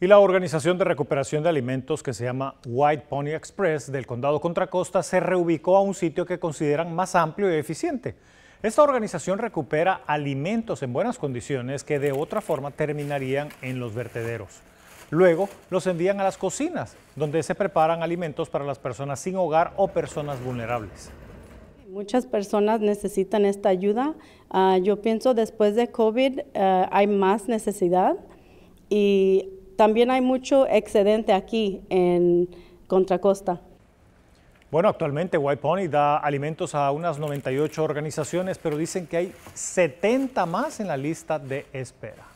Y la organización de recuperación de alimentos que se llama White Pony Express del condado Contra Costa, se reubicó a un sitio que consideran más amplio y eficiente. Esta organización recupera alimentos en buenas condiciones que de otra forma terminarían en los vertederos. Luego los envían a las cocinas, donde se preparan alimentos para las personas sin hogar o personas vulnerables. Muchas personas necesitan esta ayuda. Ah, yo pienso después de COVID ah, hay más necesidad y también hay mucho excedente aquí en Contra Costa. Bueno, actualmente White Pony da alimentos a unas 98 organizaciones, pero dicen que hay 70 más en la lista de espera.